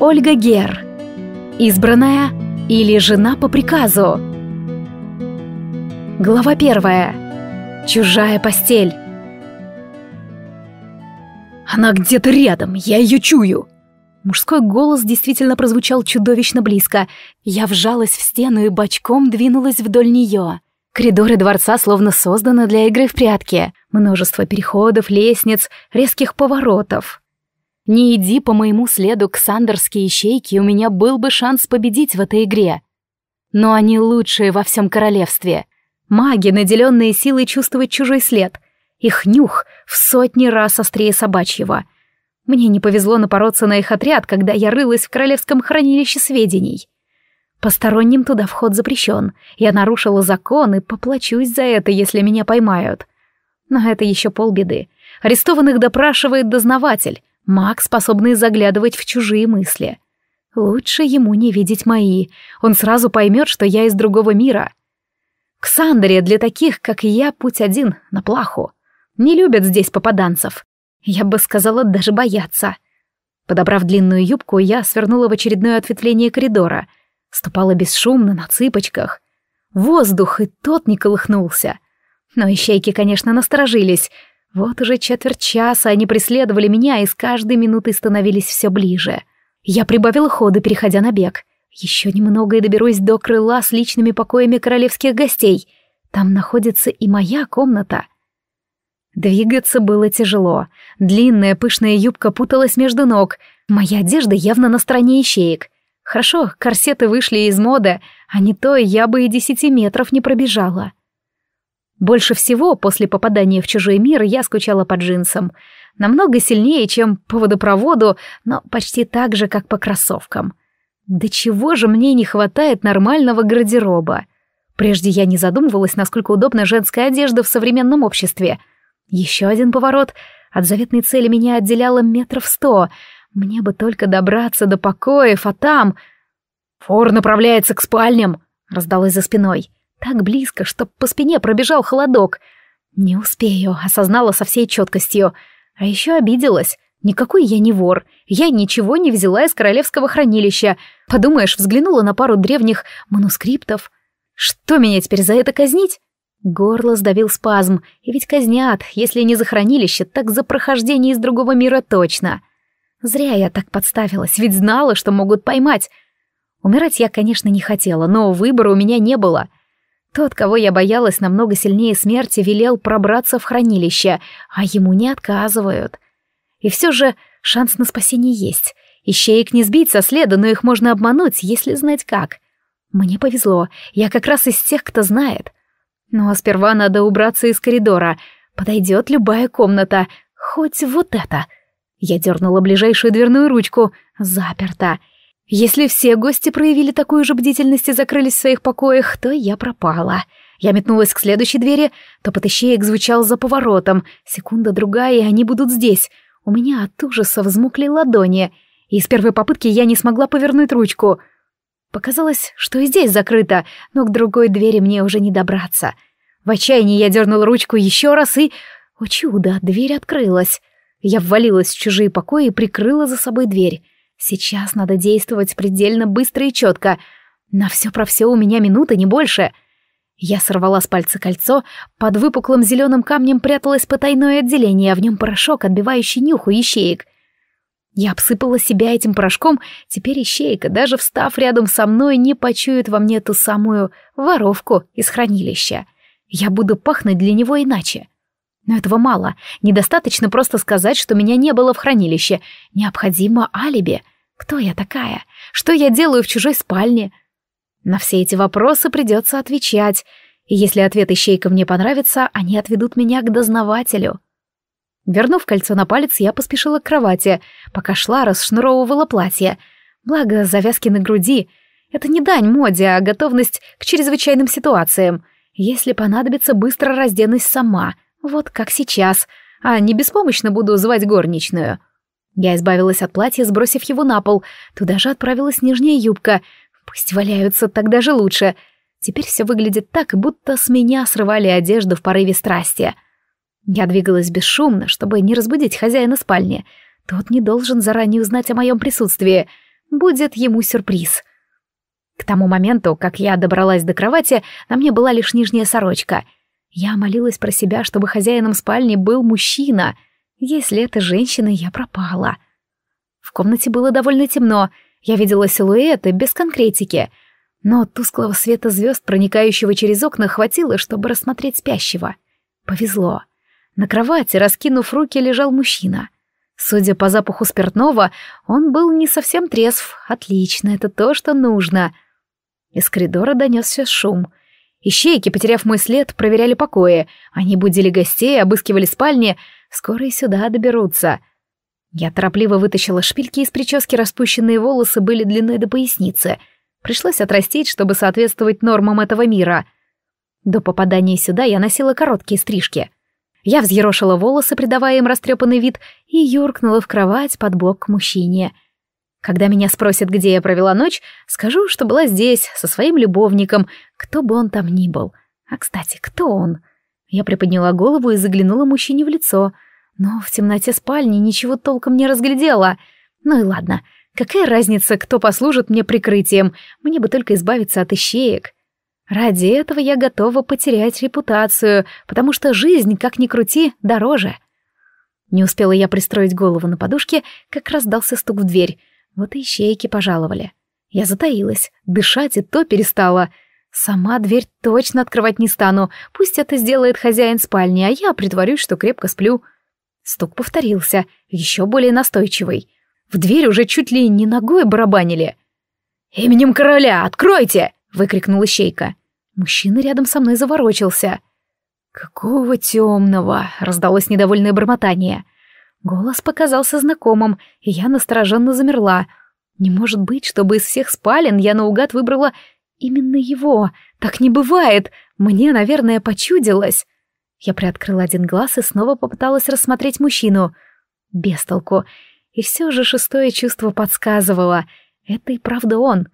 Ольга Гер. Избранная или жена по приказу. Глава первая. Чужая постель. Она где-то рядом, я ее чую. Мужской голос действительно прозвучал чудовищно близко. Я вжалась в стену и бочком двинулась вдоль нее. Коридоры дворца словно созданы для игры в прятки. Множество переходов, лестниц, резких поворотов. Не иди по моему следу к сандерские ищейки, у меня был бы шанс победить в этой игре. Но они лучшие во всем королевстве. Маги, наделенные силой чувствовать чужой след. Их нюх в сотни раз острее собачьего. Мне не повезло напороться на их отряд, когда я рылась в королевском хранилище сведений. Посторонним туда вход запрещен. Я нарушила закон и поплачусь за это, если меня поймают. Но это еще полбеды. Арестованных допрашивает дознаватель. Маг, способный заглядывать в чужие мысли. Лучше ему не видеть мои. Он сразу поймет, что я из другого мира. К Сандре для таких, как я, путь один, на плаху. Не любят здесь попаданцев. Я бы сказала, даже боятся. Подобрав длинную юбку, я свернула в очередное ответвление коридора. Ступала бесшумно, на цыпочках. Воздух и тот не колыхнулся. Но ищейки, конечно, насторожились, вот уже четверть часа они преследовали меня и с каждой минутой становились все ближе. Я прибавила хода, переходя на бег. Еще немного и доберусь до крыла с личными покоями королевских гостей. Там находится и моя комната. Двигаться было тяжело. Длинная пышная юбка путалась между ног. Моя одежда явно на стороне ищеек. Хорошо, корсеты вышли из моды, а не то я бы и десяти метров не пробежала. — больше всего после попадания в чужой мир я скучала по джинсам. Намного сильнее, чем по водопроводу, но почти так же, как по кроссовкам. Да чего же мне не хватает нормального гардероба? Прежде я не задумывалась, насколько удобна женская одежда в современном обществе. Еще один поворот. От заветной цели меня отделяло метров сто. Мне бы только добраться до покоев, а там... «Фор направляется к спальням!» — раздалось за спиной. — так близко, что по спине пробежал холодок. Не успею, осознала со всей четкостью. А еще обиделась. Никакой я не вор. Я ничего не взяла из королевского хранилища. Подумаешь, взглянула на пару древних манускриптов. Что меня теперь за это казнить? Горло сдавил спазм, и ведь казнят, если не за хранилище, так за прохождение из другого мира точно. Зря я так подставилась, ведь знала, что могут поймать. Умирать я, конечно, не хотела, но выбора у меня не было. Тот, кого я боялась намного сильнее смерти, велел пробраться в хранилище, а ему не отказывают. И все же шанс на спасение есть. Ищеек не сбить со следа, но их можно обмануть, если знать как. Мне повезло, я как раз из тех, кто знает. Ну а сперва надо убраться из коридора. Подойдет любая комната, хоть вот эта. Я дернула ближайшую дверную ручку. Заперта. Если все гости проявили такую же бдительность и закрылись в своих покоях, то я пропала. Я метнулась к следующей двери, топот ищеек звучал за поворотом. Секунда-другая, и они будут здесь. У меня от ужаса взмокли ладони, и с первой попытки я не смогла повернуть ручку. Показалось, что и здесь закрыто, но к другой двери мне уже не добраться. В отчаянии я дернула ручку еще раз и... О чудо, дверь открылась. Я ввалилась в чужие покои и прикрыла за собой дверь. Сейчас надо действовать предельно быстро и четко. На все про все у меня минута, не больше. Я сорвала с пальца кольцо, под выпуклым зеленым камнем пряталось потайное отделение, а в нем порошок, отбивающий нюх у ищеек. Я обсыпала себя этим порошком, теперь ищейка, даже встав рядом со мной, не почует во мне ту самую воровку из хранилища. Я буду пахнуть для него иначе. Но этого мало. Недостаточно просто сказать, что меня не было в хранилище. Необходимо алиби. Кто я такая? Что я делаю в чужой спальне? На все эти вопросы придется отвечать. И если ответ ищейка мне понравится, они отведут меня к дознавателю. Вернув кольцо на палец, я поспешила к кровати. Пока шла, расшнуровывала платье. Благо, завязки на груди. Это не дань моде, а готовность к чрезвычайным ситуациям. Если понадобится, быстро разденусь сама — вот как сейчас. А не беспомощно буду звать горничную. Я избавилась от платья, сбросив его на пол. Туда же отправилась нижняя юбка. Пусть валяются, так даже лучше. Теперь все выглядит так, будто с меня срывали одежду в порыве страсти. Я двигалась бесшумно, чтобы не разбудить хозяина спальни. Тот не должен заранее узнать о моем присутствии. Будет ему сюрприз. К тому моменту, как я добралась до кровати, на мне была лишь нижняя сорочка — я молилась про себя, чтобы хозяином спальни был мужчина. Если это женщина, я пропала. В комнате было довольно темно. Я видела силуэты без конкретики. Но тусклого света звезд, проникающего через окна, хватило, чтобы рассмотреть спящего. Повезло. На кровати, раскинув руки, лежал мужчина. Судя по запаху спиртного, он был не совсем трезв. Отлично, это то, что нужно. Из коридора донесся шум — Ищейки, потеряв мой след, проверяли покои. Они будили гостей, обыскивали спальни. Скоро и сюда доберутся. Я торопливо вытащила шпильки из прически, распущенные волосы были длиной до поясницы. Пришлось отрастить, чтобы соответствовать нормам этого мира. До попадания сюда я носила короткие стрижки. Я взъерошила волосы, придавая им растрепанный вид, и юркнула в кровать под бок к мужчине — когда меня спросят, где я провела ночь, скажу, что была здесь, со своим любовником, кто бы он там ни был. А, кстати, кто он? Я приподняла голову и заглянула мужчине в лицо, но в темноте спальни ничего толком не разглядела. Ну и ладно, какая разница, кто послужит мне прикрытием, мне бы только избавиться от ищеек. Ради этого я готова потерять репутацию, потому что жизнь, как ни крути, дороже. Не успела я пристроить голову на подушке, как раздался стук в дверь — вот и щейки пожаловали. Я затаилась, дышать и то перестала. Сама дверь точно открывать не стану, пусть это сделает хозяин спальни, а я притворюсь, что крепко сплю. Стук повторился, еще более настойчивый. В дверь уже чуть ли не ногой барабанили. «Именем короля, откройте!» — выкрикнула щейка. Мужчина рядом со мной заворочился. «Какого темного?» — раздалось недовольное бормотание. «Какого Голос показался знакомым, и я настороженно замерла. Не может быть, чтобы из всех спален я наугад выбрала именно его. Так не бывает. Мне, наверное, почудилось. Я приоткрыла один глаз и снова попыталась рассмотреть мужчину. Без толку. И все же шестое чувство подсказывало. Это и правда он.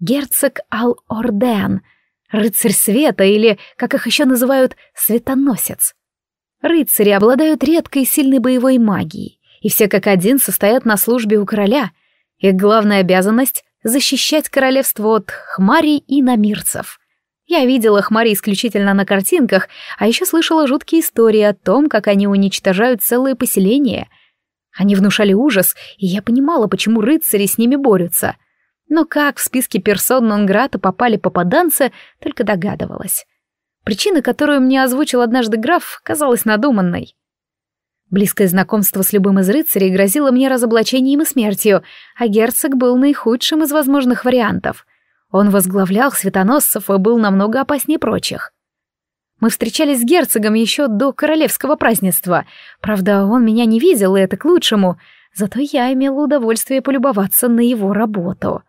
Герцог Ал-Орден. Рыцарь света или, как их еще называют, светоносец. Рыцари обладают редкой сильной боевой магией, и все как один состоят на службе у короля. Их главная обязанность — защищать королевство от хмарей и намирцев. Я видела хмари исключительно на картинках, а еще слышала жуткие истории о том, как они уничтожают целые поселения. Они внушали ужас, и я понимала, почему рыцари с ними борются. Но как в списке персон Нонграта попали попаданцы, только догадывалась. Причина, которую мне озвучил однажды граф, казалась надуманной. Близкое знакомство с любым из рыцарей грозило мне разоблачением и смертью, а герцог был наихудшим из возможных вариантов. Он возглавлял светоносцев и был намного опаснее прочих. Мы встречались с герцогом еще до королевского празднества. Правда, он меня не видел, и это к лучшему. Зато я имела удовольствие полюбоваться на его работу.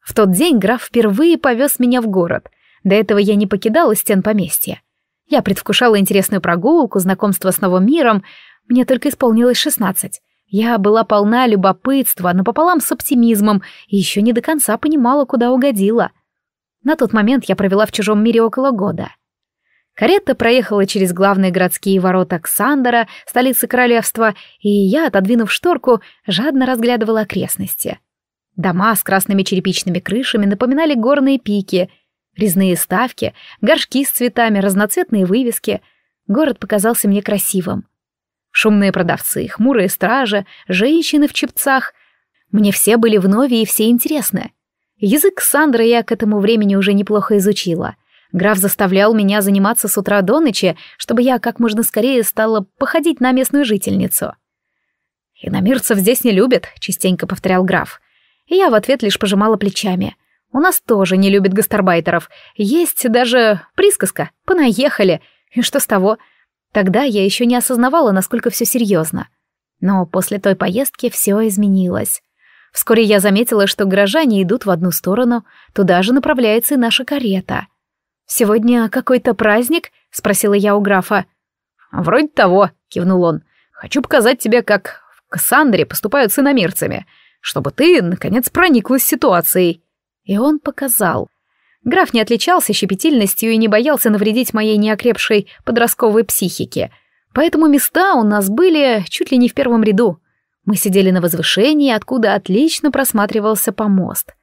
В тот день граф впервые повез меня в город — до этого я не покидала стен поместья. Я предвкушала интересную прогулку, знакомство с новым миром. Мне только исполнилось шестнадцать. Я была полна любопытства, напополам с оптимизмом, и еще не до конца понимала, куда угодила. На тот момент я провела в чужом мире около года. Карета проехала через главные городские ворота Ксандера, столицы королевства, и я, отодвинув шторку, жадно разглядывала окрестности. Дома с красными черепичными крышами напоминали горные пики — Резные ставки, горшки с цветами, разноцветные вывески. Город показался мне красивым. Шумные продавцы, хмурые стражи, женщины в чепцах. Мне все были в вновь и все интересны. Язык Сандры я к этому времени уже неплохо изучила. Граф заставлял меня заниматься с утра до ночи, чтобы я как можно скорее стала походить на местную жительницу. «Иномирцев здесь не любят», — частенько повторял граф. И я в ответ лишь пожимала плечами. У нас тоже не любят гастарбайтеров. Есть даже присказка «понаехали». И что с того? Тогда я еще не осознавала, насколько все серьезно. Но после той поездки все изменилось. Вскоре я заметила, что горожане идут в одну сторону, туда же направляется и наша карета. «Сегодня какой-то праздник?» — спросила я у графа. «Вроде того», — кивнул он. «Хочу показать тебе, как в Кассандре поступают с иномирцами, чтобы ты, наконец, прониклась ситуацией» и он показал. Граф не отличался щепетильностью и не боялся навредить моей неокрепшей подростковой психике, поэтому места у нас были чуть ли не в первом ряду. Мы сидели на возвышении, откуда отлично просматривался помост.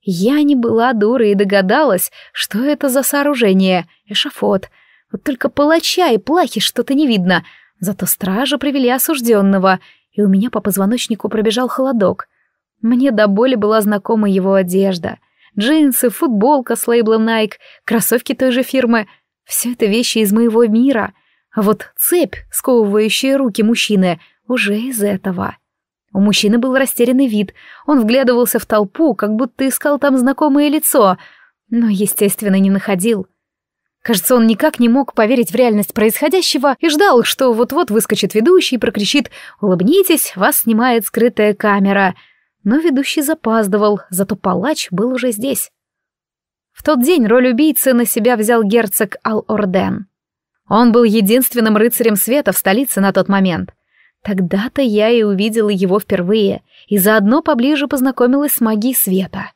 Я не была дурой и догадалась, что это за сооружение, эшафот. Вот только палача и плахи что-то не видно, зато стражи привели осужденного, и у меня по позвоночнику пробежал холодок — мне до боли была знакома его одежда. Джинсы, футболка с лейблом Nike, кроссовки той же фирмы. Все это вещи из моего мира. А вот цепь, сковывающая руки мужчины, уже из этого. У мужчины был растерянный вид. Он вглядывался в толпу, как будто искал там знакомое лицо, но, естественно, не находил. Кажется, он никак не мог поверить в реальность происходящего и ждал, что вот-вот выскочит ведущий и прокричит «Улыбнитесь, вас снимает скрытая камера», но ведущий запаздывал, зато палач был уже здесь. В тот день роль убийцы на себя взял герцог Ал-Орден. Он был единственным рыцарем света в столице на тот момент. Тогда-то я и увидела его впервые, и заодно поближе познакомилась с магией света.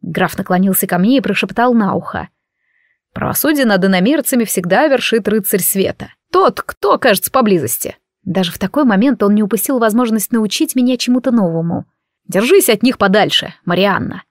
Граф наклонился ко мне и прошептал на ухо. «Правосудие над иномирцами всегда вершит рыцарь света. Тот, кто окажется поблизости». Даже в такой момент он не упустил возможность научить меня чему-то новому — Держись от них подальше, Марианна.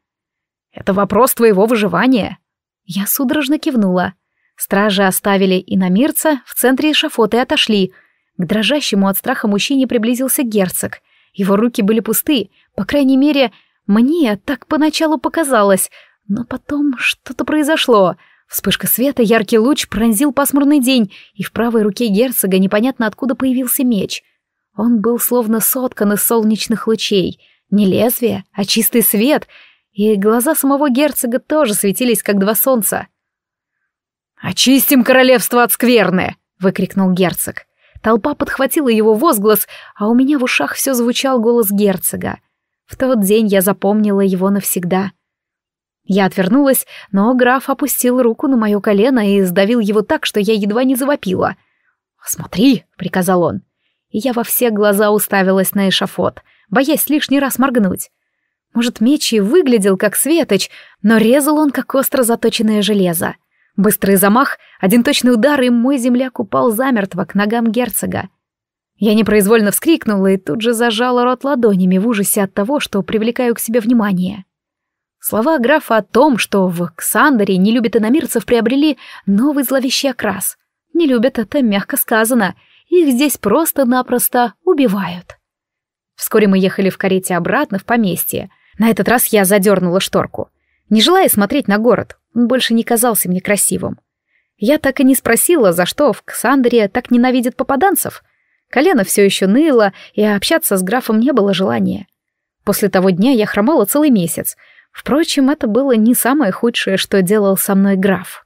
Это вопрос твоего выживания. Я судорожно кивнула. Стражи оставили иномирца в центре эшафота и отошли. К дрожащему от страха мужчине приблизился герцог. Его руки были пусты, по крайней мере, мне так поначалу показалось, но потом что-то произошло. Вспышка света, яркий луч пронзил пасмурный день, и в правой руке герцога непонятно откуда появился меч. Он был словно соткан из солнечных лучей — не лезвие, а чистый свет, и глаза самого герцога тоже светились, как два солнца. «Очистим королевство от скверны!» — выкрикнул герцог. Толпа подхватила его возглас, а у меня в ушах все звучал голос герцога. В тот день я запомнила его навсегда. Я отвернулась, но граф опустил руку на мое колено и сдавил его так, что я едва не завопила. «Смотри!» — приказал он. И я во все глаза уставилась на эшафот боясь лишний раз моргнуть. Может, меч и выглядел как светоч, но резал он как остро заточенное железо. Быстрый замах, один точный удар, и мой земляк упал замертво к ногам герцога. Я непроизвольно вскрикнула и тут же зажала рот ладонями в ужасе от того, что привлекаю к себе внимание. Слова графа о том, что в Ксандере не любят иномирцев, приобрели новый зловещий окрас. Не любят это мягко сказано. Их здесь просто-напросто убивают. Вскоре мы ехали в карете обратно в поместье. На этот раз я задернула шторку. Не желая смотреть на город, он больше не казался мне красивым. Я так и не спросила, за что в Ксандрия так ненавидит попаданцев. Колено все еще ныло, и общаться с графом не было желания. После того дня я хромала целый месяц. Впрочем, это было не самое худшее, что делал со мной граф.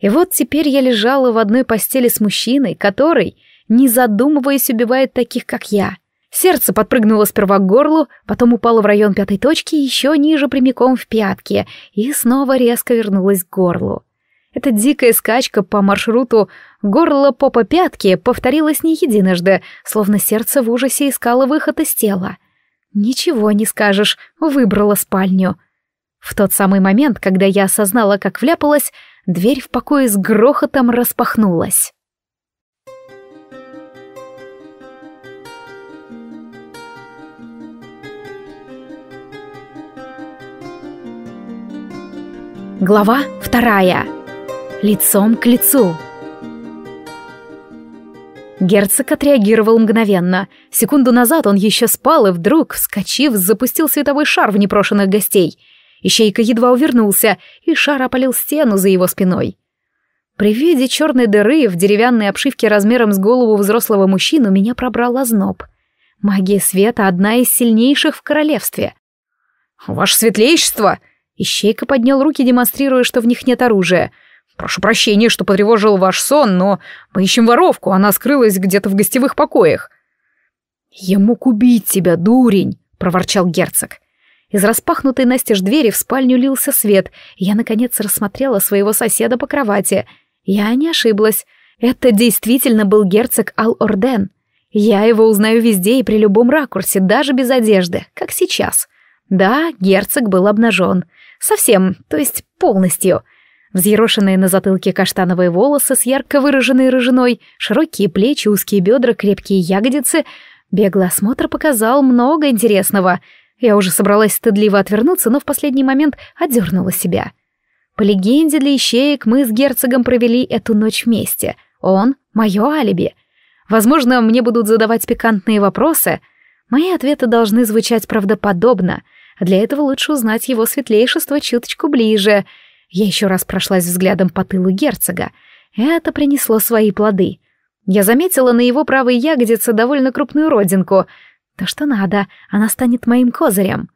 И вот теперь я лежала в одной постели с мужчиной, который не задумываясь, убивает таких, как я. Сердце подпрыгнуло сперва к горлу, потом упало в район пятой точки, еще ниже прямиком в пятки, и снова резко вернулось к горлу. Эта дикая скачка по маршруту горло попа пятки повторилась не единожды, словно сердце в ужасе искало выход из тела. Ничего не скажешь, выбрала спальню. В тот самый момент, когда я осознала, как вляпалась, дверь в покое с грохотом распахнулась. Глава вторая. Лицом к лицу. Герцог отреагировал мгновенно. Секунду назад он еще спал и вдруг, вскочив, запустил световой шар в непрошенных гостей. Ищейка едва увернулся, и шар опалил стену за его спиной. При виде черной дыры в деревянной обшивке размером с голову взрослого мужчину меня пробрал озноб. Магия света одна из сильнейших в королевстве. «Ваше светлейшество!» Ищейка поднял руки, демонстрируя, что в них нет оружия. «Прошу прощения, что потревожил ваш сон, но мы ищем воровку, она скрылась где-то в гостевых покоях». «Я мог убить тебя, дурень!» — проворчал герцог. Из распахнутой настежь двери в спальню лился свет, и я, наконец, рассмотрела своего соседа по кровати. Я не ошиблась. Это действительно был герцог Ал-Орден. Я его узнаю везде и при любом ракурсе, даже без одежды, как сейчас. Да, герцог был обнажен. Совсем, то есть полностью. Взъерошенные на затылке каштановые волосы с ярко выраженной рыжиной, широкие плечи, узкие бедра, крепкие ягодицы. Беглый осмотр показал много интересного. Я уже собралась стыдливо отвернуться, но в последний момент одернула себя. По легенде для ищеек мы с герцогом провели эту ночь вместе. Он — мое алиби. Возможно, мне будут задавать пикантные вопросы. Мои ответы должны звучать правдоподобно — а для этого лучше узнать его светлейшество чуточку ближе. Я еще раз прошлась взглядом по тылу герцога. Это принесло свои плоды. Я заметила на его правой ягодице довольно крупную родинку. То, что надо, она станет моим козырем.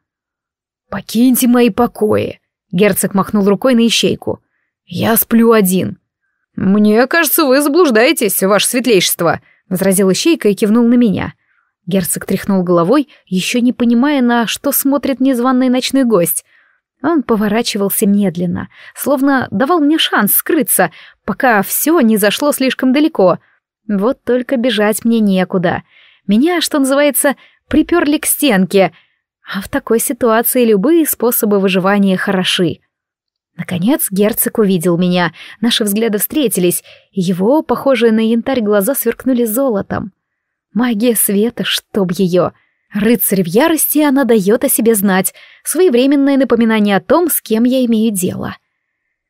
«Покиньте мои покои!» — герцог махнул рукой на ищейку. «Я сплю один». «Мне кажется, вы заблуждаетесь, ваше светлейшество», — возразил ищейка и кивнул на меня. «Я Герцог тряхнул головой, еще не понимая, на что смотрит незваный ночной гость. Он поворачивался медленно, словно давал мне шанс скрыться, пока все не зашло слишком далеко. Вот только бежать мне некуда. Меня, что называется, приперли к стенке, а в такой ситуации любые способы выживания хороши. Наконец герцог увидел меня, наши взгляды встретились, его, похожие на янтарь, глаза сверкнули золотом. Магия света, чтоб ее! Рыцарь в ярости, она дает о себе знать, своевременное напоминание о том, с кем я имею дело.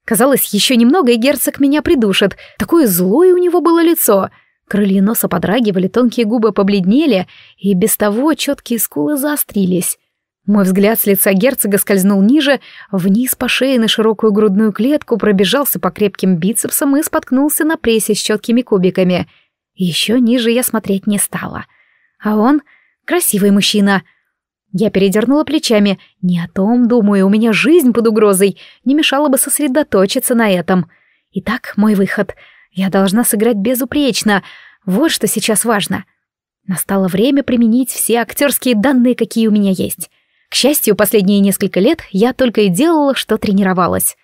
Казалось, еще немного, и герцог меня придушит. Такое злое у него было лицо. Крылья носа подрагивали, тонкие губы побледнели, и без того четкие скулы заострились. Мой взгляд с лица герцога скользнул ниже, вниз по шее на широкую грудную клетку, пробежался по крепким бицепсам и споткнулся на прессе с четкими кубиками — еще ниже я смотреть не стала. А он — красивый мужчина. Я передернула плечами. Не о том думаю, у меня жизнь под угрозой. Не мешало бы сосредоточиться на этом. Итак, мой выход. Я должна сыграть безупречно. Вот что сейчас важно. Настало время применить все актерские данные, какие у меня есть. К счастью, последние несколько лет я только и делала, что тренировалась.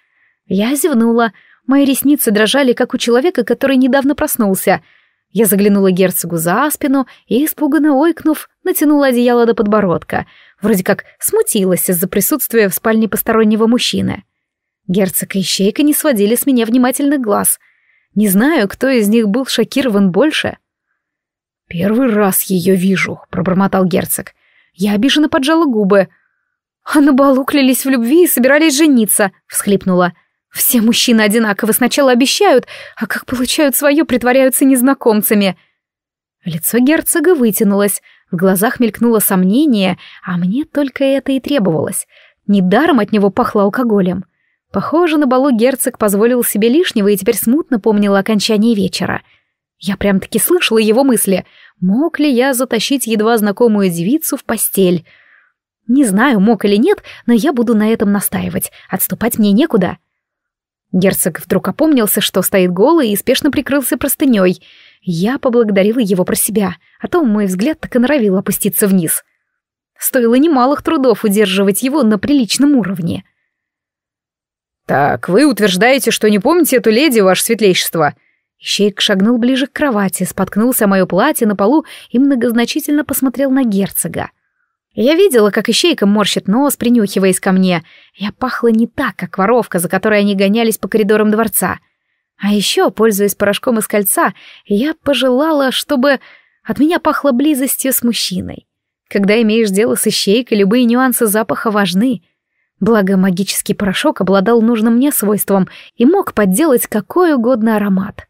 Я зевнула. Мои ресницы дрожали, как у человека, который недавно проснулся — я заглянула герцогу за спину и, испуганно ойкнув, натянула одеяло до подбородка. Вроде как смутилась из-за присутствия в спальне постороннего мужчины. Герцог и щейка не сводили с меня внимательных глаз. Не знаю, кто из них был шокирован больше. «Первый раз ее вижу», — пробормотал герцог. Я обиженно поджала губы. «А на балу клялись в любви и собирались жениться», — всхлипнула. Все мужчины одинаково сначала обещают, а как получают свое, притворяются незнакомцами. Лицо герцога вытянулось, в глазах мелькнуло сомнение, а мне только это и требовалось. Недаром от него пахло алкоголем. Похоже, на балу герцог позволил себе лишнего и теперь смутно помнил окончание вечера. Я прям-таки слышала его мысли. Мог ли я затащить едва знакомую девицу в постель? Не знаю, мог или нет, но я буду на этом настаивать. Отступать мне некуда. — Герцог вдруг опомнился, что стоит голый, и спешно прикрылся простыней. Я поблагодарила его про себя, а то мой взгляд так и норовил опуститься вниз. Стоило немалых трудов удерживать его на приличном уровне. «Так, вы утверждаете, что не помните эту леди, ваше светлейшество?» Щейк шагнул ближе к кровати, споткнулся о мое платье на полу и многозначительно посмотрел на герцога. Я видела, как ищейка морщит нос, принюхиваясь ко мне. Я пахла не так, как воровка, за которой они гонялись по коридорам дворца. А еще, пользуясь порошком из кольца, я пожелала, чтобы от меня пахло близостью с мужчиной. Когда имеешь дело с ищейкой, любые нюансы запаха важны. Благо, магический порошок обладал нужным мне свойством и мог подделать какой угодно аромат.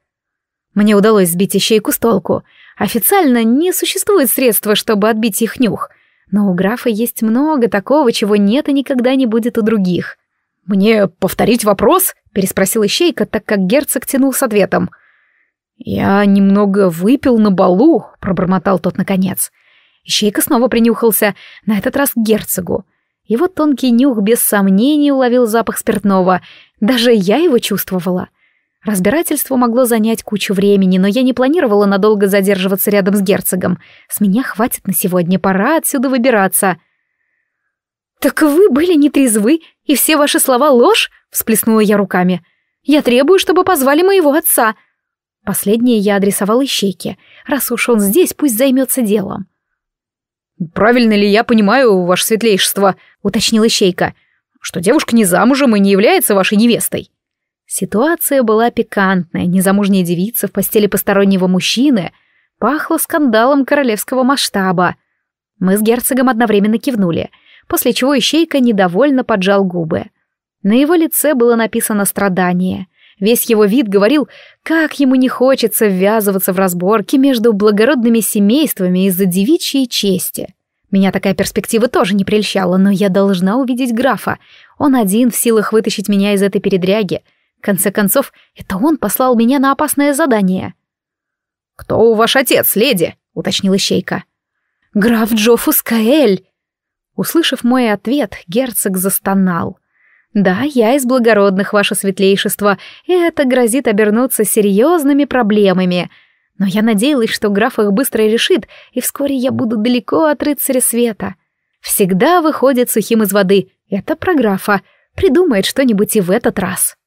Мне удалось сбить ищейку с толку. Официально не существует средства, чтобы отбить их нюх — но у графа есть много такого, чего нет и никогда не будет у других. «Мне повторить вопрос?» — переспросил Ищейка, так как герцог тянул с ответом. «Я немного выпил на балу», — пробормотал тот наконец. Ищейка снова принюхался, на этот раз к герцогу. Его тонкий нюх без сомнений уловил запах спиртного. Даже я его чувствовала. — Разбирательство могло занять кучу времени, но я не планировала надолго задерживаться рядом с герцогом. С меня хватит на сегодня, пора отсюда выбираться. «Так вы были нетрезвы, и все ваши слова ложь?» — всплеснула я руками. «Я требую, чтобы позвали моего отца». Последнее я адресовала ищейке. Раз уж он здесь, пусть займется делом. «Правильно ли я понимаю, ваше светлейшество?» — уточнила ищейка. «Что девушка не замужем и не является вашей невестой?» Ситуация была пикантная, незамужняя девица в постели постороннего мужчины пахла скандалом королевского масштаба. Мы с герцогом одновременно кивнули, после чего ищейка недовольно поджал губы. На его лице было написано страдание. Весь его вид говорил, как ему не хочется ввязываться в разборки между благородными семействами из-за девичьей чести. Меня такая перспектива тоже не прельщала, но я должна увидеть графа. Он один в силах вытащить меня из этой передряги — конце концов, это он послал меня на опасное задание. «Кто у ваш отец, леди?» — уточнила Щейка. «Граф Джофус Каэль!» Услышав мой ответ, герцог застонал. «Да, я из благородных, ваше светлейшество, и это грозит обернуться серьезными проблемами. Но я надеялась, что граф их быстро решит, и вскоре я буду далеко от рыцаря света. Всегда выходит сухим из воды. Это про графа. Придумает что-нибудь и в этот раз».